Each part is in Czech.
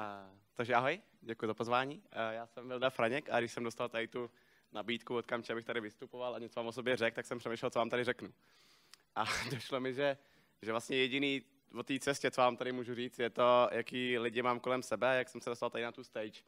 A, takže ahoj, děkuji za pozvání. A, já jsem Vilda Franěk a když jsem dostal tady tu nabídku od Kamče, abych tady vystupoval a něco vám o sobě řekl, tak jsem přemýšlel, co vám tady řeknu. A došlo mi, že, že vlastně jediný o té cestě, co vám tady můžu říct, je to, jaký lidi mám kolem sebe, jak jsem se dostal tady na tu stage.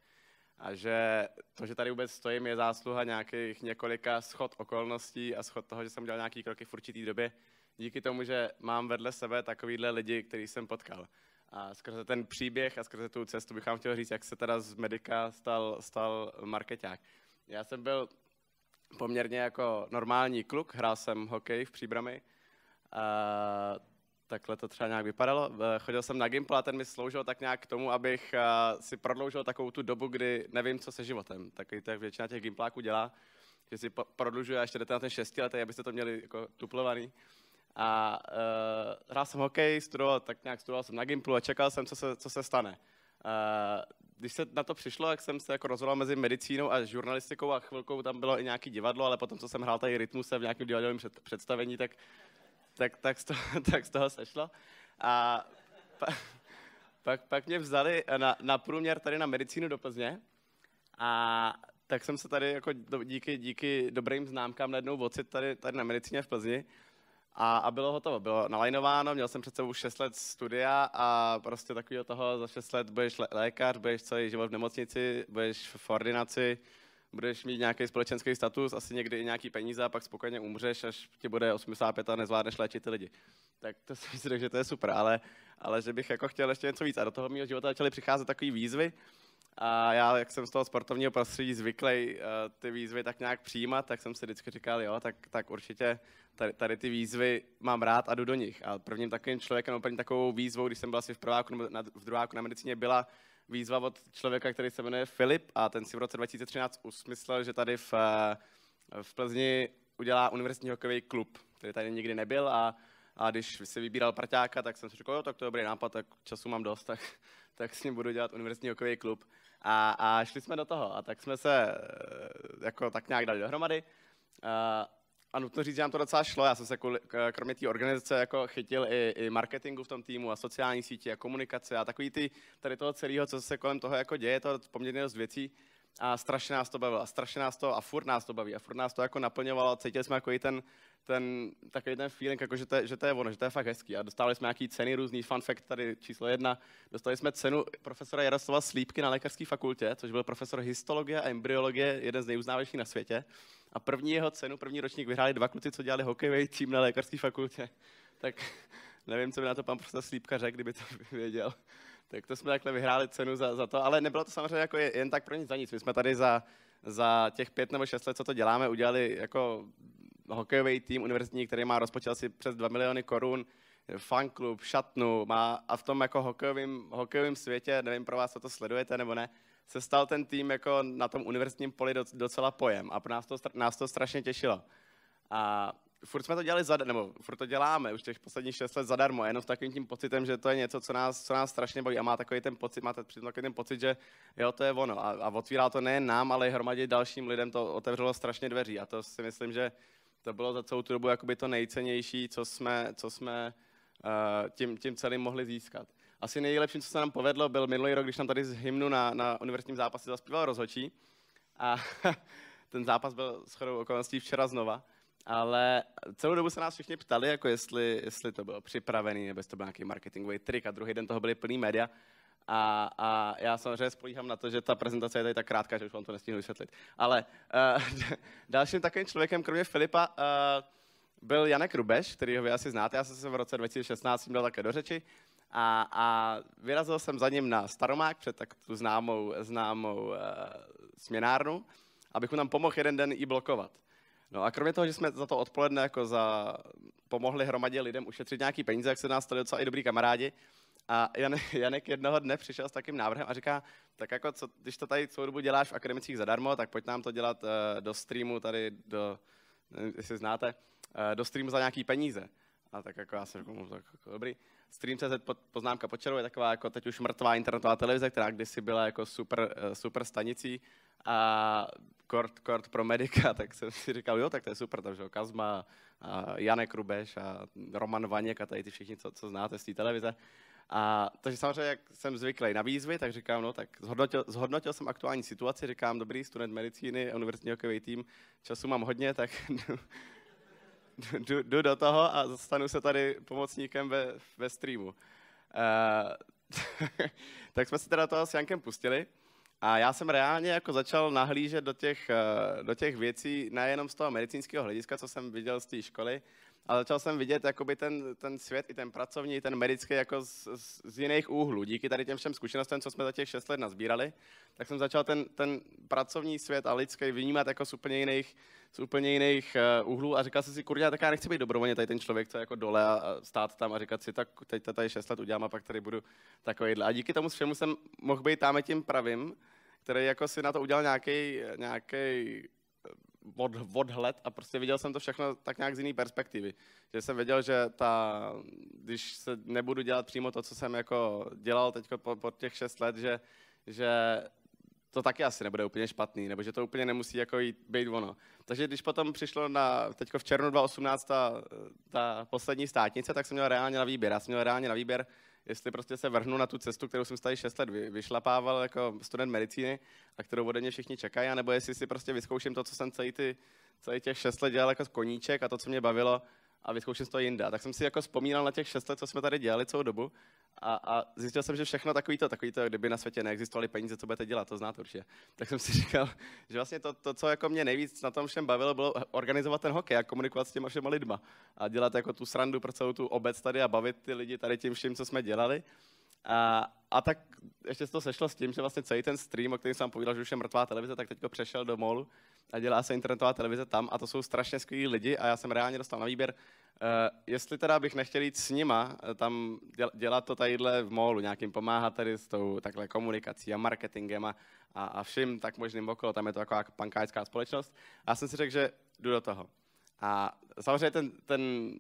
A že to, že tady vůbec stojím, je zásluha nějakých několika schod okolností a schod toho, že jsem dělal nějaký kroky v určitý době, díky tomu, že mám vedle sebe takovýhle lidi, který jsem potkal. A skrze ten příběh a skrze tu cestu bych vám chtěl říct, jak se teda z medika stal, stal marketák. Já jsem byl poměrně jako normální kluk, hrál jsem hokej v příbrami, a takhle to třeba nějak vypadalo. Chodil jsem na Gimpla a ten mi sloužil tak nějak k tomu, abych si prodloužil takovou tu dobu, kdy nevím, co se životem. Tak to, jak většina těch Gimpláků dělá, že si prodlužuje a ještě jdete na ten šestiletý, abyste to měli jako tuplovaný. A uh, hrál jsem hokej, studoval, tak nějak studoval jsem na Gimplu a čekal jsem, co se, co se stane. Uh, když se na to přišlo, jak jsem se jako rozhodl mezi medicínou a žurnalistikou a chvilkou tam bylo i nějaké divadlo, ale potom, co jsem hrál tady rytmus v nějakém divadelním před, představení, tak, tak, tak, z toho, tak z toho sešlo. A pa, pak, pak mě vzali na, na průměr tady na medicínu do Plzně a tak jsem se tady jako díky, díky dobrým známkám najednou vocit tady, tady na medicíně v Plzni. A, a bylo hotovo, bylo nalajnováno, měl jsem před sebou 6 let studia a prostě takový od toho za 6 let budeš lékař, budeš celý život v nemocnici, budeš v ordinaci, budeš mít nějaký společenský status, asi někdy i nějaký peníze a pak spokojeně umřeš, až ti bude 85 a nezvládneš léčit ty lidi. Tak to si myslím, že to je super, ale, ale že bych jako chtěl ještě něco víc. A do toho mého života začaly přicházet takové výzvy, a já, jak jsem z toho sportovního prostředí zvyklý eh, ty výzvy tak nějak přijímat, tak jsem si vždycky říkal, jo, tak, tak určitě tady, tady, ty výzvy mám rád a jdu do nich. A prvním takovým člověkem, první takovou výzvou, když jsem byl asi v prváku nebo na, v druháku na medicíně, byla výzva od člověka, který se jmenuje Filip a ten si v roce 2013 usmyslel, že tady v, eh, v Plzni udělá univerzitní hokejový klub, který tady nikdy nebyl a, a když si vybíral parťáka, tak jsem si říkal, jo, tak to je dobrý nápad, tak času mám dost, tak, tak s ním budu dělat univerzitní hokejový klub. A, a šli jsme do toho a tak jsme se eh, jako tak nějak dali dohromady. A, eh, a nutno říct, že nám to docela šlo. Já jsem se kvůli, kromě té organizace jako chytil i, i, marketingu v tom týmu a sociální sítě a komunikace a takový ty tady toho celého, co se kolem toho jako děje, to poměrně dost věcí a strašně nás to bavilo, a strašně nás to, a furt nás to baví, a furt nás to jako naplňovalo, cítili jsme jako i ten, ten takový ten feeling, jako že, to, je, že to je ono, že to je fakt hezký. A dostali jsme nějaký ceny různý, fun fact tady číslo jedna, dostali jsme cenu profesora Jaroslava Slípky na lékařské fakultě, což byl profesor histologie a embryologie, jeden z nejuznávějších na světě. A první jeho cenu, první ročník vyhráli dva kluci, co dělali hokejový tým na lékařské fakultě. Tak nevím, co by na to pan profesor Slípka řekl, kdyby to věděl. Tak to jsme takhle vyhráli cenu za, za to, ale nebylo to samozřejmě jako jen tak pro nic za nic. My jsme tady za, za těch pět nebo šest let, co to děláme, udělali jako hokejový tým univerzitní, který má rozpočet asi přes 2 miliony korun, fanklub, šatnu, má a v tom jako hokejovým, hokejovým světě, nevím pro vás, co to sledujete nebo ne, se stal ten tým jako na tom univerzitním poli docela pojem a pro nás to, nás to strašně těšilo. A furt jsme to dělali, za, nebo furt to děláme už těch posledních šest let zadarmo, jenom s takovým tím pocitem, že to je něco, co nás, co nás strašně baví a má takový ten pocit, máte přitom takový ten pocit, že jo, to je ono a, a otvírá to nejen nám, ale i hromadě dalším lidem to otevřelo strašně dveří a to si myslím, že to bylo za celou tu dobu jakoby to nejcennější, co jsme, co jsme uh, tím, tím celým mohli získat. Asi nejlepším, co se nám povedlo, byl minulý rok, když nám tady z hymnu na, na univerzitním zápase zaspíval rozhočí a ten zápas byl shodou okolností včera znova ale celou dobu se nás všichni ptali, jako jestli, jestli to bylo připravený, nebo jestli to byl nějaký marketingový trik a druhý den toho byly plný média. A, a já samozřejmě spolíhám na to, že ta prezentace je tady tak krátká, že už vám to nestihnu vysvětlit. Ale uh, dalším takovým člověkem, kromě Filipa, uh, byl Janek Rubeš, který ho vy asi znáte. Já jsem se v roce 2016 dal také do řeči. A, a vyrazil jsem za ním na Staromák, před tak tu známou, známou uh, směnárnu, abych mu tam pomohl jeden den i blokovat. No a kromě toho, že jsme za to odpoledne jako za pomohli hromadě lidem ušetřit nějaký peníze, jak se nás tady docela i dobrý kamarádi. A Janek, Janek jednoho dne přišel s takým návrhem a říká, tak jako co, když to tady celou dobu děláš v akademicích zadarmo, tak pojď nám to dělat uh, do streamu tady, do, nevím, jestli znáte, uh, do streamu za nějaký peníze. A tak jako já jsem řekl, no, tak jako dobrý. Stream.cz poznámka pod je taková jako teď už mrtvá internetová televize, která kdysi byla jako super, eh, super stanicí a kort, kort pro medika, tak jsem si říkal, jo, tak to je super, takže Kazma, a Janek Rubeš a Roman Vaněk a tady ty všichni, co, co znáte z té televize. A, takže samozřejmě, jak jsem zvyklý na výzvy, tak říkám, no tak zhodnotil, zhodnotil jsem aktuální situaci, říkám, dobrý student medicíny, univerzitní hokejový tým, času mám hodně, tak jdu, do toho a zastanu se tady pomocníkem ve, ve streamu. Uh, tak jsme se teda toho s Jankem pustili. A já jsem reálně jako začal nahlížet do těch, eh, do těch věcí nejenom z toho medicínského hlediska, co jsem viděl z té školy, ale začal jsem vidět jakoby ten, ten svět, i ten pracovní, i ten medický jako z, z, z jiných úhlů. Díky tady těm všem zkušenostem, co jsme za těch šest let nazbírali, tak jsem začal ten, ten pracovní svět a lidský vnímat jako z úplně jiných, z úplně jiných uh, úhlů a říkal jsem si, kurňa, tak já nechci být dobrovolně tady ten člověk, co je jako dole a, a stát tam a říkat si, tak teď to tady šest let udělám a pak tady budu takovýhle. A díky tomu všemu jsem mohl být tam tím pravým, který jako si na to udělal nějaký, nějaký eh, od, odhled a prostě viděl jsem to všechno tak nějak z jiné perspektivy. Že jsem věděl, že ta, když se nebudu dělat přímo to, co jsem jako dělal teď po, po těch šest let, že, že to taky asi nebude úplně špatný, nebo že to úplně nemusí jako jít, být ono. Takže když potom přišlo na, teď v červnu 2018 ta, ta poslední státnice, tak jsem měl reálně na výběr. Já jsem měl reálně na výběr jestli prostě se vrhnu na tu cestu, kterou jsem tady 6 let vyšlapával jako student medicíny a kterou ode mě všichni čekají, nebo jestli si prostě vyzkouším to, co jsem celý, ty, celý těch 6 let dělal jako koníček a to, co mě bavilo a vyzkouším to jinde. Tak jsem si jako vzpomínal na těch šest let, co jsme tady dělali celou dobu a, a zjistil jsem, že všechno takový to, takový to, kdyby na světě neexistovaly peníze, co budete dělat, to znáte určitě. Tak jsem si říkal, že vlastně to, to, co jako mě nejvíc na tom všem bavilo, bylo organizovat ten hokej a komunikovat s těma všema lidma a dělat jako tu srandu pro celou tu obec tady a bavit ty lidi tady tím vším, co jsme dělali. A, a tak ještě se to sešlo s tím, že vlastně celý ten stream, o kterém jsem vám povídal, že už je mrtvá televize, tak teď přešel do molu a dělá se internetová televize tam a to jsou strašně skvělí lidi a já jsem reálně dostal na výběr, Uh, jestli teda bych nechtěl jít s nima, eh, tam dělat to tadyhle v molu, nějakým pomáhat tady s tou takhle komunikací a marketingem a, a, a vším tak možným okolo, tam je to taková pankáčská společnost. A já jsem si řekl, že jdu do toho. A samozřejmě ten, ten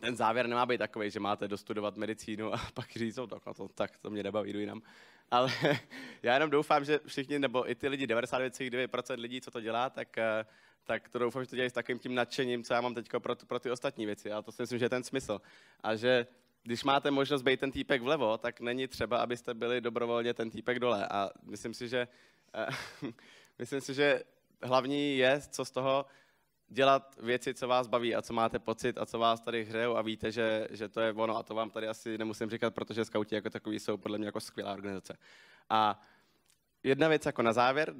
ten závěr nemá být takový, že máte dostudovat medicínu a pak říct, no, tak, to, tak to mě nebaví, jdu jinam. Ale já jenom doufám, že všichni, nebo i ty lidi, 99,9% lidí, co to dělá, tak, eh, tak to doufám, že to dělají s takovým tím nadšením, co já mám teď pro, pro ty ostatní věci. A to si myslím, že je ten smysl. A že když máte možnost být ten týpek vlevo, tak není třeba, abyste byli dobrovolně ten týpek dole. A myslím si, že, eh, myslím si, že hlavní je, co z toho dělat věci, co vás baví a co máte pocit a co vás tady hrajou a víte, že, že to je ono a to vám tady asi nemusím říkat, protože skauti jako takový jsou podle mě jako skvělá organizace. A jedna věc jako na závěr,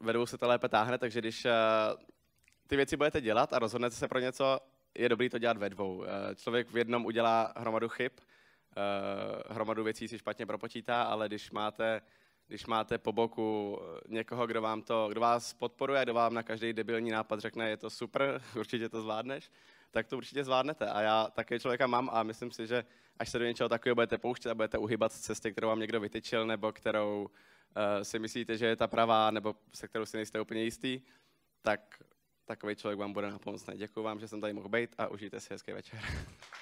vedou se to lépe táhne, takže když eh, ty věci budete dělat a rozhodnete se pro něco, je dobrý to dělat ve dvou. Eh, člověk v jednom udělá hromadu chyb, eh, hromadu věcí si špatně propočítá, ale když máte když máte po boku eh, někoho, kdo, vám to, kdo vás podporuje, kdo vám na každý debilní nápad řekne, je to super, určitě to zvládneš, tak to určitě zvládnete. A já také člověka mám a myslím si, že až se do něčeho takového budete pouštět a budete uhybat z cesty, kterou vám někdo vytyčil, nebo kterou uh, si myslíte, že je ta pravá, nebo se kterou si nejste úplně jistý, tak takový člověk vám bude pomoc. Děkuji vám, že jsem tady mohl být a užijte si hezký večer.